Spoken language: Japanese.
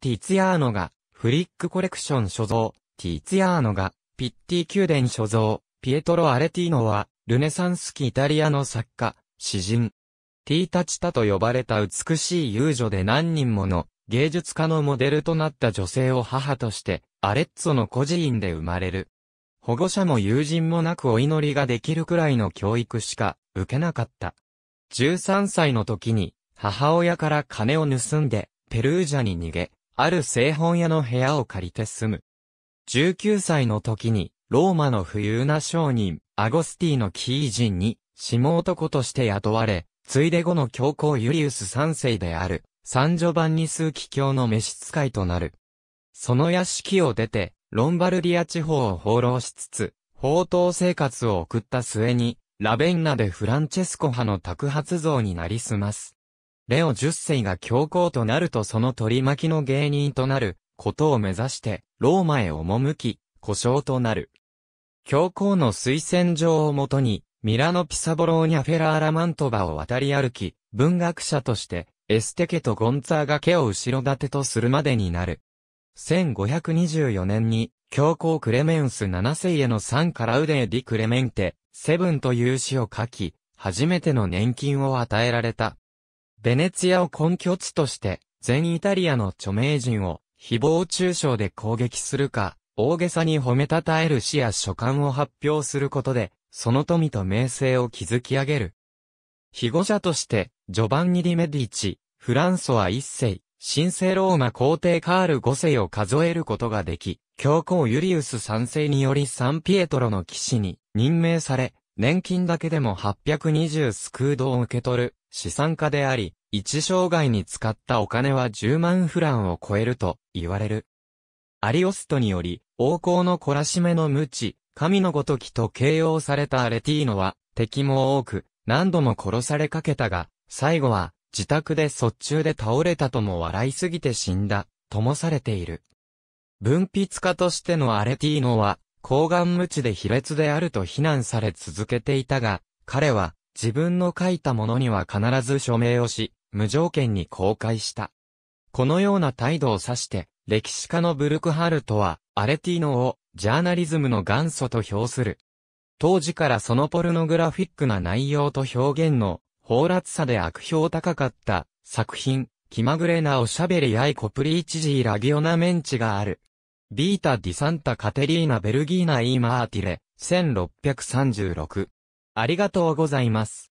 ティツィアーノが、フリックコレクション所蔵、ティツィアーノが、ピッティ宮殿所蔵、ピエトロ・アレティーノは、ルネサンス期イタリアの作家、詩人。ティータチタと呼ばれた美しい遊女で何人もの芸術家のモデルとなった女性を母として、アレッツォの孤児院で生まれる。保護者も友人もなくお祈りができるくらいの教育しか受けなかった。13歳の時に母親から金を盗んでペルージャに逃げ、ある製本屋の部屋を借りて住む。19歳の時に、ローマの富裕な商人、アゴスティーノ・キー人に、下男として雇われ、ついで後の教皇ユリウス三世である、サンジョバンニスーキ教の召使いとなる。その屋敷を出て、ロンバルディア地方を放浪しつつ、放蕩生活を送った末に、ラベンナでフランチェスコ派の宅発像になりすます。レオ10世が教皇となるとその取り巻きの芸人となることを目指して、ローマへ赴き、故障となる。教皇の推薦状をもとに、ミラノ・ピサボローニャ・フェラーラ・マントバを渡り歩き、文学者として、エステケとゴンツァーガ家を後ろ盾とするまでになる。1524年に、教皇クレメンス7世への3カラウデー・ディ・クレメンテ、セブンという詩を書き、初めての年金を与えられた。ベネツィアを根拠地として、全イタリアの著名人を、誹謗中傷で攻撃するか、大げさに褒めたたえる詩や書簡を発表することで、その富と名声を築き上げる。被護者として、ジョバンニ・ディ・メディチ、フランソワ一世、神聖ローマ皇帝カール五世を数えることができ、教皇ユリウス三世によりサンピエトロの騎士に任命され、年金だけでも820スクードを受け取る資産家であり、一生涯に使ったお金は10万フランを超えると言われる。アリオストにより、王侯の懲らしめの無知、神のごときと形容されたアレティーノは、敵も多く、何度も殺されかけたが、最後は、自宅で卒中で倒れたとも笑いすぎて死んだ、ともされている。文筆家としてのアレティーノは、抗顔無知で卑劣であると非難され続けていたが、彼は自分の書いたものには必ず署名をし、無条件に公開した。このような態度を指して、歴史家のブルクハルトは、アレティーノをジャーナリズムの元祖と評する。当時からそのポルノグラフィックな内容と表現の放辣さで悪評高かった作品、気まぐれなおしゃべりやいコプリーチジーラギオナメンチがある。ビータ・ディ・サンタ・カテリーナ・ベルギーナ・イー・マーティレ、1636。ありがとうございます。